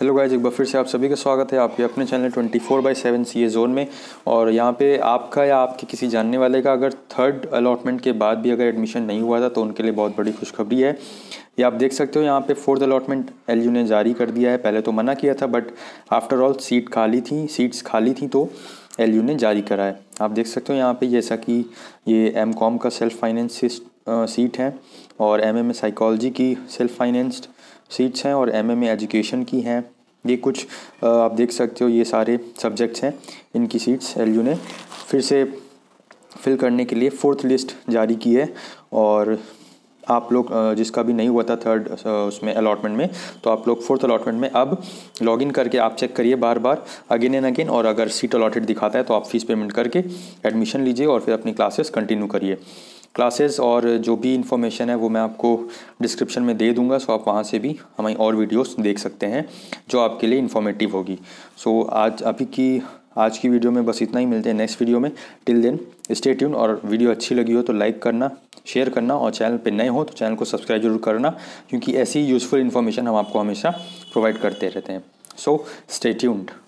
hello guys एक बार फिर से आप सभी का स्वागत है आपके अपने channel 24 four by seven C A zone में और यहाँ पे आपका या आपके किसी जानने वाले का अगर थर्ड अलॉटमेंट के बाद भी अगर एडमिशन नहीं हुआ था तो उनके लिए बहुत बड़ी खुशखबरी है ये आप देख सकते हो यहाँ पे फोर्थ अलॉटमेंट एल ने जारी कर दिया है पहले तो मना किया था बट आफ्टर ऑल सीट खाली थी सीट्स खाली थी तो एल ने जारी करा है आप देख सकते हो यहाँ पर जैसा कि ये एम का सेल्फ फाइनेंस सीट हैं और एम एम साइकोलॉजी की सेल्फ फाइनेंस्ड सीट्स हैं और एम में एजुकेशन की हैं ये कुछ आप देख सकते हो ये सारे सब्जेक्ट्स हैं इनकी सीट्स एल ने फिर से फिल करने के लिए फोर्थ लिस्ट जारी की है और आप लोग जिसका भी नहीं हुआ था थर्ड उसमें अलॉटमेंट में तो आप लोग फोर्थ अलॉटमेंट में अब लॉगिन करके आप चेक करिए बार बार अगेन एंड अगेन और अगर सीट अलॉटेड दिखाता है तो आप फीस पेमेंट करके एडमिशन लीजिए और फिर अपनी क्लासेस कंटिन्यू करिए क्लासेस और जो भी इन्फॉर्मेशन है वो मैं आपको डिस्क्रिप्शन में दे दूंगा सो आप वहाँ से भी हमारी और वीडियोस देख सकते हैं जो आपके लिए इन्फॉर्मेटिव होगी सो आज अभी की आज की वीडियो में बस इतना ही मिलते हैं नेक्स्ट वीडियो में टिल देन स्टे ट्यून और वीडियो अच्छी लगी हो तो लाइक करना शेयर करना और चैनल पर नए हो तो चैनल को सब्सक्राइब जरूर करना क्योंकि ऐसी यूज़फुल इन्फॉर्मेशन हम आपको हमेशा प्रोवाइड करते रहते हैं सो स्टे ट्यून्ड